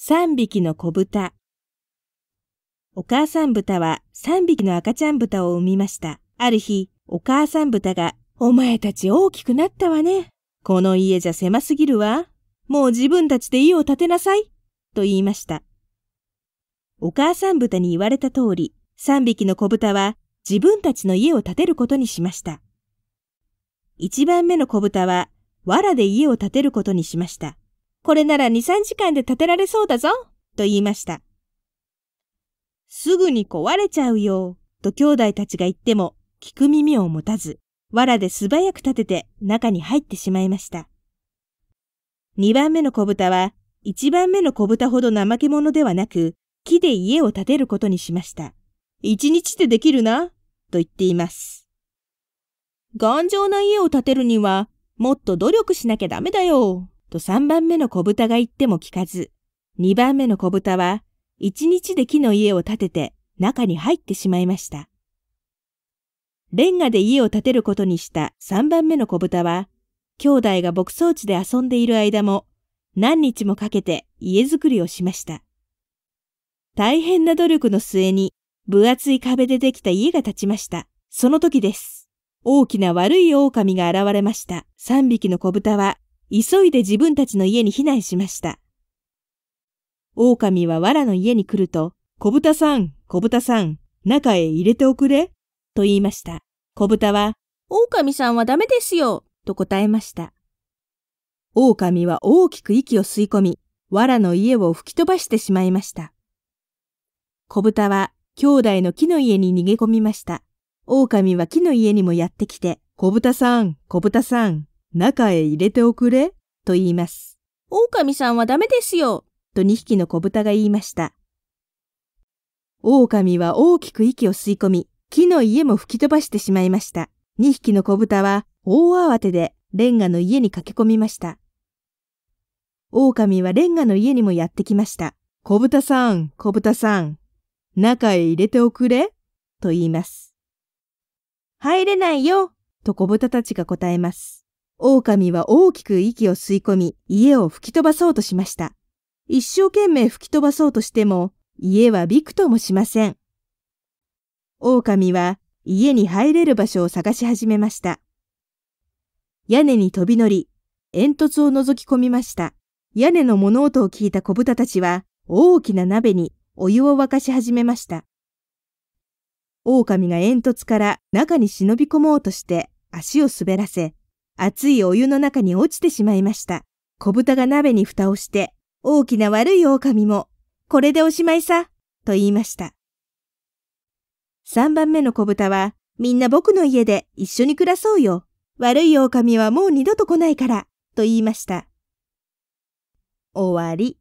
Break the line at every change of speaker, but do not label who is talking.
三匹の子豚。お母さん豚は三匹の赤ちゃん豚を産みました。ある日、お母さん豚が、お前たち大きくなったわね。この家じゃ狭すぎるわ。もう自分たちで家を建てなさい。と言いました。お母さん豚に言われた通り、三匹の子豚は自分たちの家を建てることにしました。一番目の子豚は、藁で家を建てることにしました。これなら2、3時間で建てられそうだぞ、と言いました。すぐに壊れちゃうよ、と兄弟たちが言っても、聞く耳を持たず、藁で素早く立てて中に入ってしまいました。2番目の小豚は、1番目の小豚ほど怠け者ではなく、木で家を建てることにしました。1日でできるな、と言っています。頑丈な家を建てるには、もっと努力しなきゃダメだよ、と3番目の小豚が言っても聞かず、2番目の小豚は1日で木の家を建てて中に入ってしまいました。レンガで家を建てることにした3番目の小豚は、兄弟が牧草地で遊んでいる間も何日もかけて家づくりをしました。大変な努力の末に分厚い壁でできた家が建ちました。その時です。大きな悪い狼が現れました。3匹の小豚は急いで自分たちの家に避難しました。狼は藁の家に来ると、小豚さん、小豚さん、中へ入れておくれ、と言いました。小豚は、狼さんはダメですよ、と答えました。狼は大きく息を吸い込み、藁の家を吹き飛ばしてしまいました。小豚は兄弟の木の家に逃げ込みました。狼は木の家にもやってきて、小豚さん、小豚さん、中へ入れておくれ、と言います。狼さんはダメですよ、と2匹の小豚が言いました。狼は大きく息を吸い込み、木の家も吹き飛ばしてしまいました。2匹の小豚は大慌てでレンガの家に駆け込みました。狼はレンガの家にもやってきました。小豚さん、小豚さん、中へ入れておくれ、と言います。入れないよ、と小豚たちが答えます。狼は大きく息を吸い込み、家を吹き飛ばそうとしました。一生懸命吹き飛ばそうとしても、家はびくともしません。狼は家に入れる場所を探し始めました。屋根に飛び乗り、煙突を覗き込みました。屋根の物音を聞いた小豚たちは、大きな鍋にお湯を沸かし始めました。狼が煙突から中に忍び込もうとして足を滑らせ、熱いお湯の中に落ちてしまいました。小豚が鍋に蓋をして、大きな悪い狼も、これでおしまいさ、と言いました。3番目の小豚は、みんな僕の家で一緒に暮らそうよ。悪い狼はもう二度と来ないから、と言いました。終わり。